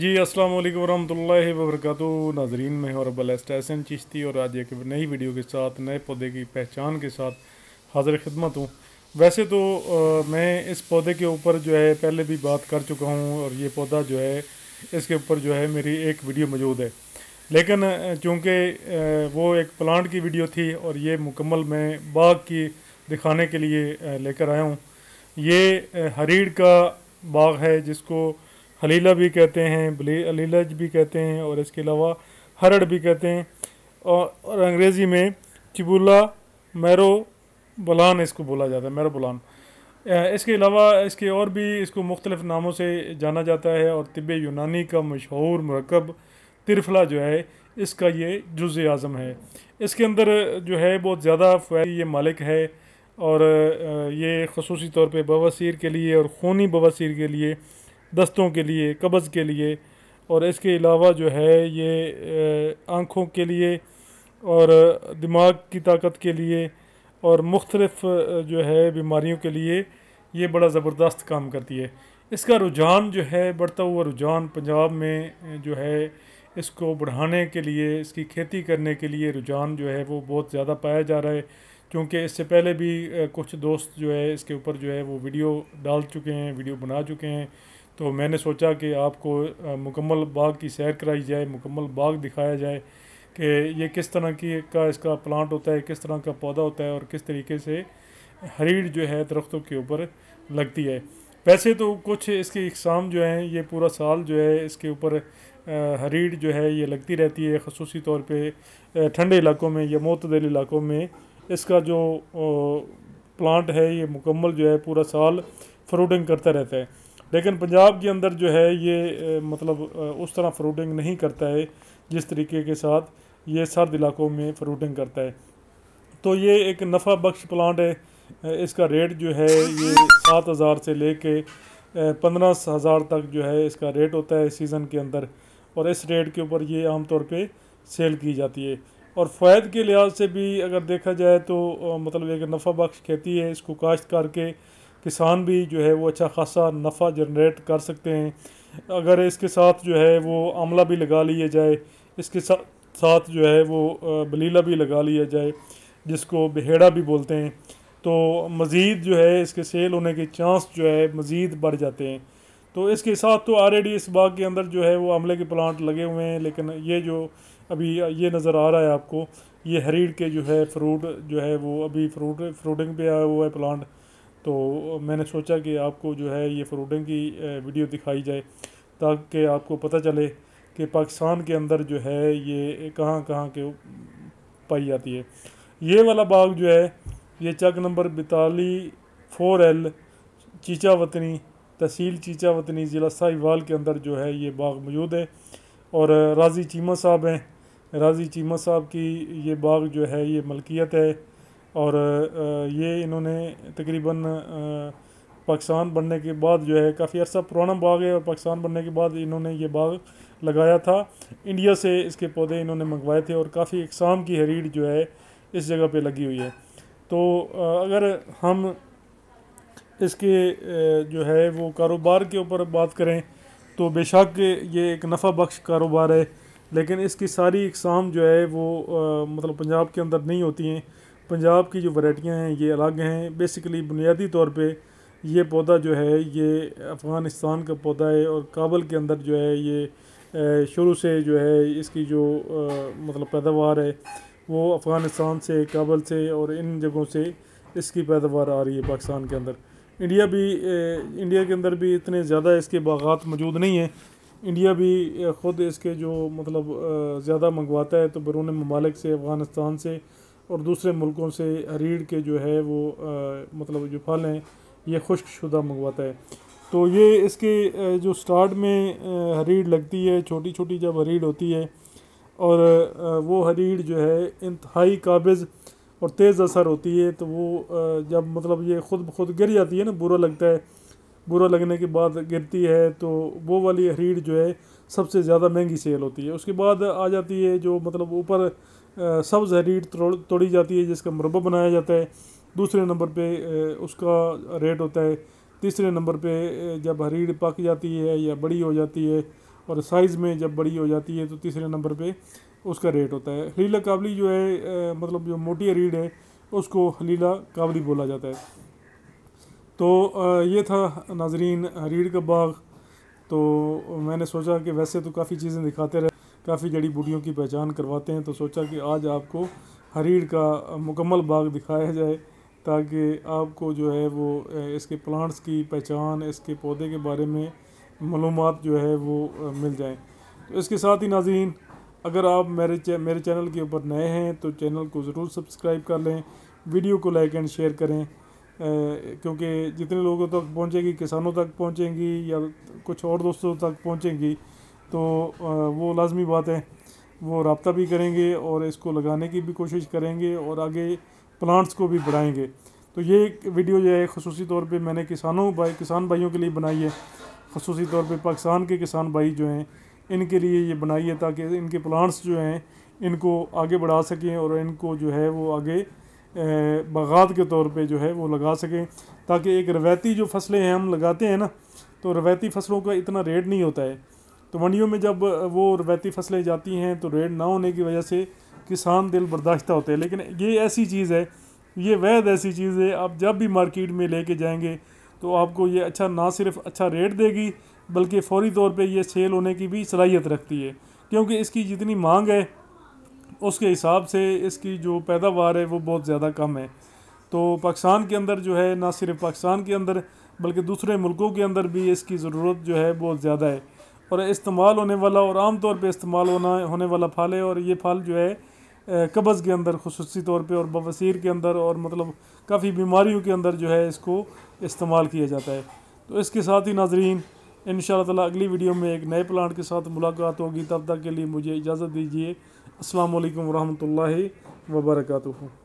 जी अस्सलाम वालेकुम व वबरकतु नाजरीन में और बलस्ट एहसन चिश्ती और आज एक नई वीडियो के साथ नए पौधे की पहचान के साथ हाजिर खिदमत हूँ वैसे तो आ, मैं इस पौधे के ऊपर जो है पहले भी बात कर चुका हूँ और ये पौधा जो है इसके ऊपर जो है मेरी एक वीडियो मौजूद है लेकिन चूँकि वो एक प्लांट की वीडियो थी और ये मुकम्मल मैं बाग की दिखाने के लिए लेकर आया हूँ ये हरीड़ का बाग है जिसको हलीला भी कहते हैं अलीलज भी कहते हैं और इसके अलावा हरड़ भी कहते हैं और, और अंग्रेज़ी में चिबुला मैरो बलान इसको बोला जाता है मैरो बलान इसके अलावा इसके और भी इसको मुख्तलिफ़ नामों से जाना जाता है और तिब यूनानी का मशहूर मरकब तिरफला जो है इसका ये जुज़ अज़म है इसके अंदर जो है बहुत ज़्यादा फैल ये मालिक है और ये खसूसी तौर पर बवासीर के लिए और खूनी बवासीर के लिए दस्तों के लिए कब्ज़ के लिए और इसके अलावा जो है ये आँखों के लिए और दिमाग की ताकत के लिए और मुख्तलफ़ जो है बीमारियों के लिए ये बड़ा ज़बरदस्त काम करती है इसका रुझान जो है बढ़ता हुआ रुझान पंजाब में जो है इसको बढ़ाने के लिए इसकी खेती करने के लिए रुझान जो है वो बहुत ज़्यादा पाया जा रहा है क्योंकि इससे पहले भी कुछ दोस्त जो है इसके ऊपर जो है वो वीडियो डाल चुके हैं वीडियो बना चुके हैं तो मैंने सोचा कि आपको मुकम्मल बाग की सैर कराई जाए मुकम्मल बाग दिखाया जाए कि ये किस तरह की का इसका प्लांट होता है किस तरह का पौधा होता है और किस तरीके से हरीड़ जो है दरख्तों के ऊपर लगती है वैसे तो कुछ इसकी इकसाम जो हैं ये पूरा साल जो है इसके ऊपर हरीड़ जो है ये लगती रहती है खसूसी तौर पे ठंडे इलाकों में या मतदल इलाकों में इसका जो प्लांट है ये मुकम्मल जो है पूरा साल फ्रूटिंग करता रहता है लेकिन पंजाब के अंदर जो है ये मतलब उस तरह फ्रूटिंग नहीं करता है जिस तरीके के साथ ये सर्द इलाकों में फ्रूटिंग करता है तो ये एक नफ़ा बख्श प्लांट है इसका रेट जो है ये सात हज़ार से ले कर पंद्रह हज़ार तक जो है इसका रेट होता है सीज़न के अंदर और इस रेट के ऊपर ये आम तौर पर सेल की जाती है और फ़ायद के लिहाज से भी अगर देखा जाए तो मतलब एक नफ़ा बख्श खेती है इसको काश्त करके किसान भी जो है वो अच्छा खासा नफ़ा जनरेट कर सकते हैं अगर इसके साथ जो है वो आमला भी लगा लिया जाए इसके साथ साथ जो है वो बलीला भी लगा लिया जाए जिसको बहेड़ा भी बोलते हैं तो मज़ीद जो है इसके सेल होने के चांस जो है मज़ीद बढ़ जाते हैं तो इसके साथ तो ऑलरेडी इस बाग के अंदर जो है वो आमले के प्लांट लगे हुए हैं लेकिन ये जो अभी ये नज़र आ रहा है आपको ये हरीड़ के जो है फ्रूट जो है वो अभी फ्रूट फ्रूटिंग पे आया हुआ है प्लांट तो मैंने सोचा कि आपको जो है ये फ्रूटिंग की वीडियो दिखाई जाए ताकि आपको पता चले कि पाकिस्तान के अंदर जो है ये कहाँ कहाँ के पाई जाती है ये वाला बाग जो है ये चक नंबर बताली फोर एल चीचा वतनी तहसील चीचा वतनी ज़िला साहिवाल के अंदर जो है ये बाग मौजूद है और राजी चीमा साहब हैं राजी चीमा साहब की ये बाग जो है ये मलकियत है और ये इन्होंने तकरीबन पाकिस्तान बनने के बाद जो है काफ़ी अर्सा पुराना बाग है और पाकिस्तान बनने के बाद इन्होंने ये बाग लगाया था इंडिया से इसके पौधे इन्होंने मंगवाए थे और काफ़ी इकसाम की हरीड जो है इस जगह पे लगी हुई है तो अगर हम इसके जो है वो कारोबार के ऊपर बात करें तो बेशक ये एक नफ़ा बख्श कारोबार है लेकिन इसकी सारी इकसाम जो है वो मतलब पंजाब के अंदर नहीं होती हैं पंजाब की जो वैराइटियाँ हैं ये अलग हैं बेसिकली बुनियादी तौर पर ये पौधा जो है ये अफ़गानिस्तान का पौधा है और काबल के अंदर जो है ये शुरू से जो है इसकी जो आ, मतलब पैदावार है वो अफ़गानिस्तान से काबल से और इन जगहों से इसकी पैदावार आ रही है पाकिस्तान के अंदर इंडिया भी ए, इंडिया के अंदर भी इतने ज़्यादा इसके बागात मौजूद नहीं हैं इंडिया भी ख़ुद इसके जो मतलब ज़्यादा मंगवाता है तो बैरून ममालिक से अफ़गानिस्तान से और दूसरे मुल्कों से रीढ़ के जो है वो आ, मतलब जो फल हैं ये खुश्क शुदा मंगवाता है तो ये इसके जो स्टार्ट में हरीड़ लगती है छोटी छोटी जब हरीड़ होती है और वो हरीड़ जो है इंतहाई काबिज़ और तेज़ असर होती है तो वो जब मतलब ये खुद ब खुद गिर जाती है ना बुरा लगता है बुरा लगने के बाद गिरती है तो वो वाली हरीड़ जो है सबसे ज़्यादा महंगी सेल होती है उसके बाद आ जाती है जो मतलब ऊपर सब जहरीर तोड़ तोड़ी जाती है जिसका मुरबा बनाया जाता है दूसरे नंबर पे उसका रेट होता है तीसरे नंबर पे जब हरीड़ पक जाती है या बड़ी हो जाती है और साइज़ में जब बड़ी हो जाती है तो तीसरे नंबर पे उसका रेट होता है हलीला काबली जो है मतलब जो मोटी हरीड़ है उसको हलीला काबली बोला जाता है तो ये था नाजरीन हरीड़ का बाग तो मैंने सोचा कि वैसे तो काफ़ी चीज़ें दिखाते रहे काफ़ी जड़ी बूटियों की पहचान करवाते हैं तो सोचा कि आज आपको हरीड़ का मुकम्मल बाग दिखाया जाए ताकि आपको जो है वो इसके प्लांट्स की पहचान इसके पौधे के बारे में मालूम जो है वो मिल जाए तो इसके साथ ही नाजीन अगर आप मेरे चे, मेरे चैनल के ऊपर नए हैं तो चैनल को ज़रूर सब्सक्राइब कर लें वीडियो को लाइक एंड शेयर करें क्योंकि जितने लोगों तक पहुँचेगी किसानों तक पहुँचेंगी या कुछ और दोस्तों तक पहुँचेंगी तो वो लाजमी बात है वो रबता भी करेंगे और इसको लगाने की भी कोशिश करेंगे और आगे प्लांट्स को भी बढ़ाएंगे तो ये एक वीडियो जो है खसूसी तौर पे मैंने किसानों भाई किसान भाइयों के लिए बनाई है खसूसी तौर पे पाकिस्तान के किसान भाई जो हैं इनके लिए ये बनाई है ताकि इनके प्लांट्स जो हैं इनको आगे बढ़ा सकें और इनको जो है वो आगे बागात के तौर पे जो है वो लगा सकें ताकि एक रवायती जो फसलें हैं हम लगाते हैं ना तो रवायती फसलों का इतना रेट नहीं होता है तो मंडियों में जब वो रवायती फसलें जाती हैं तो रेट ना होने की वजह से किसान दिल बर्दाश्ता होते हैं लेकिन ये ऐसी चीज़ है ये वैध ऐसी चीज़ है आप जब भी मार्केट में लेके जाएंगे तो आपको ये अच्छा ना सिर्फ अच्छा रेट देगी बल्कि फौरी तौर पे ये सेल होने की भी सलाहियत रखती है क्योंकि इसकी जितनी मांग है उसके हिसाब से इसकी जो पैदावार है वो बहुत ज़्यादा कम है तो पाकिस्तान के अंदर जो है ना सिर्फ पाकिस्तान के अंदर बल्कि दूसरे मुल्कों के अंदर भी इसकी ज़रूरत जो है बहुत ज़्यादा है और इस्तेमाल होने वाला और आम तौर पे इस्तेमाल होना होने वाला फल है और ये फल जो है कब्ज़ के अंदर खसूसी तौर पे और बवसीर के अंदर और मतलब काफ़ी बीमारियों के अंदर जो है इसको इस्तेमाल किया जाता है तो इसके साथ ही नाजरीन इन शाला अगली वीडियो में एक नए प्लांट के साथ मुलाकात होगी तब तक के लिए मुझे इजाज़त दीजिए असल वरहमल वर्का